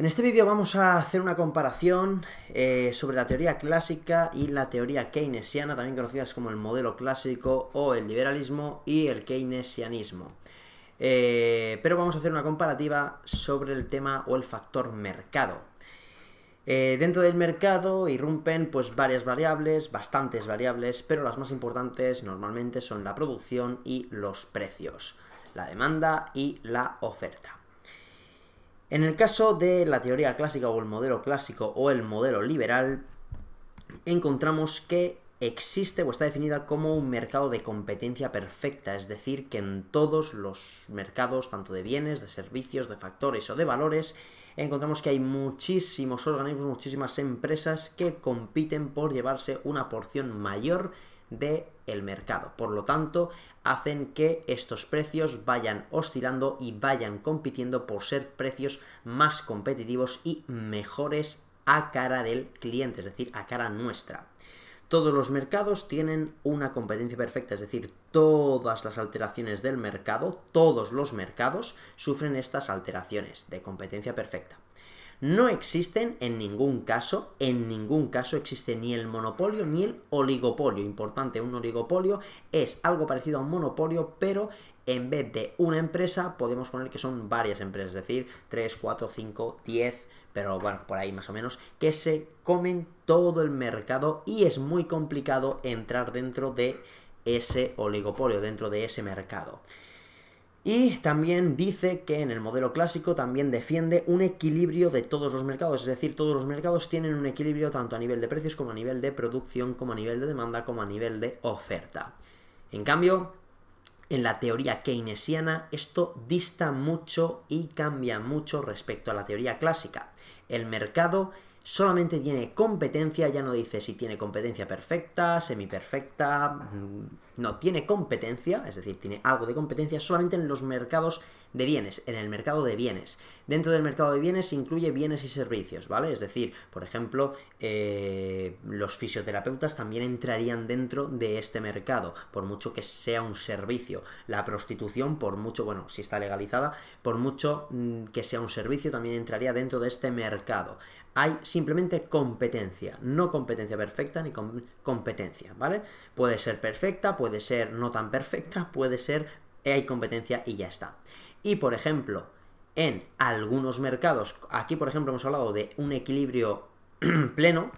En este vídeo vamos a hacer una comparación eh, sobre la teoría clásica y la teoría keynesiana, también conocidas como el modelo clásico o el liberalismo y el keynesianismo. Eh, pero vamos a hacer una comparativa sobre el tema o el factor mercado. Eh, dentro del mercado irrumpen pues varias variables, bastantes variables, pero las más importantes normalmente son la producción y los precios, la demanda y la oferta. En el caso de la teoría clásica o el modelo clásico o el modelo liberal, encontramos que existe o está definida como un mercado de competencia perfecta, es decir, que en todos los mercados, tanto de bienes, de servicios, de factores o de valores, encontramos que hay muchísimos organismos, muchísimas empresas que compiten por llevarse una porción mayor del mercado. Por lo tanto, hacen que estos precios vayan oscilando y vayan compitiendo por ser precios más competitivos y mejores a cara del cliente, es decir, a cara nuestra. Todos los mercados tienen una competencia perfecta, es decir, todas las alteraciones del mercado, todos los mercados sufren estas alteraciones de competencia perfecta no existen en ningún caso, en ningún caso existe ni el monopolio ni el oligopolio. Importante, un oligopolio es algo parecido a un monopolio, pero en vez de una empresa podemos poner que son varias empresas, es decir, 3, 4, 5, 10, pero bueno, por ahí más o menos, que se comen todo el mercado y es muy complicado entrar dentro de ese oligopolio, dentro de ese mercado. Y también dice que en el modelo clásico también defiende un equilibrio de todos los mercados, es decir, todos los mercados tienen un equilibrio tanto a nivel de precios como a nivel de producción, como a nivel de demanda, como a nivel de oferta. En cambio, en la teoría keynesiana esto dista mucho y cambia mucho respecto a la teoría clásica. El mercado solamente tiene competencia, ya no dice si tiene competencia perfecta, semiperfecta, mm, no, tiene competencia, es decir, tiene algo de competencia solamente en los mercados de bienes, en el mercado de bienes. Dentro del mercado de bienes se incluye bienes y servicios, ¿vale? Es decir, por ejemplo, eh, los fisioterapeutas también entrarían dentro de este mercado, por mucho que sea un servicio. La prostitución, por mucho, bueno, si está legalizada, por mucho mm, que sea un servicio, también entraría dentro de este mercado. Hay simplemente competencia, no competencia perfecta ni competencia, ¿vale? Puede ser perfecta, puede puede ser no tan perfecta, puede ser eh, hay competencia y ya está. Y por ejemplo, en algunos mercados, aquí por ejemplo hemos hablado de un equilibrio pleno,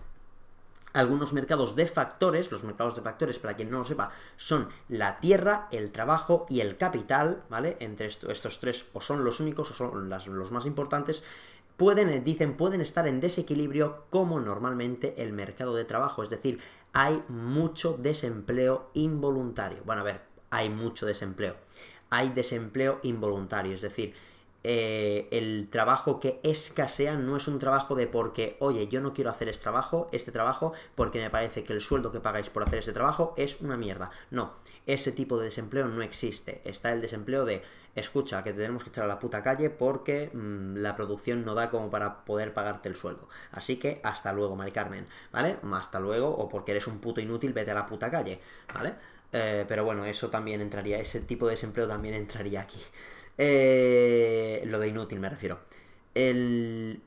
algunos mercados de factores, los mercados de factores, para quien no lo sepa, son la tierra, el trabajo y el capital, ¿vale? Entre estos tres o son los únicos o son los más importantes, pueden, dicen, pueden estar en desequilibrio como normalmente el mercado de trabajo. Es decir, hay mucho desempleo involuntario. Bueno, a ver, hay mucho desempleo. Hay desempleo involuntario, es decir, eh, el trabajo que escasea no es un trabajo de porque, oye, yo no quiero hacer este trabajo, este trabajo, porque me parece que el sueldo que pagáis por hacer ese trabajo es una mierda. No, ese tipo de desempleo no existe. Está el desempleo de, escucha, que tenemos que echar a la puta calle porque mm, la producción no da como para poder pagarte el sueldo. Así que hasta luego, Mari Carmen, ¿vale? Hasta luego, o porque eres un puto inútil, vete a la puta calle, ¿vale? Eh, pero bueno, eso también entraría, ese tipo de desempleo también entraría aquí. Eh, lo de inútil me refiero.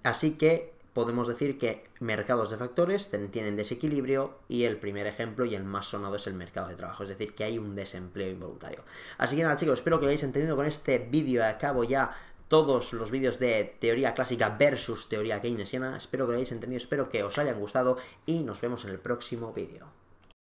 así que podemos decir que mercados de factores tienen desequilibrio y el primer ejemplo y el más sonado es el mercado de trabajo, es decir, que hay un desempleo involuntario. Así que nada chicos, espero que lo hayáis entendido con este vídeo, acabo ya todos los vídeos de teoría clásica versus teoría keynesiana, espero que lo hayáis entendido, espero que os hayan gustado y nos vemos en el próximo vídeo.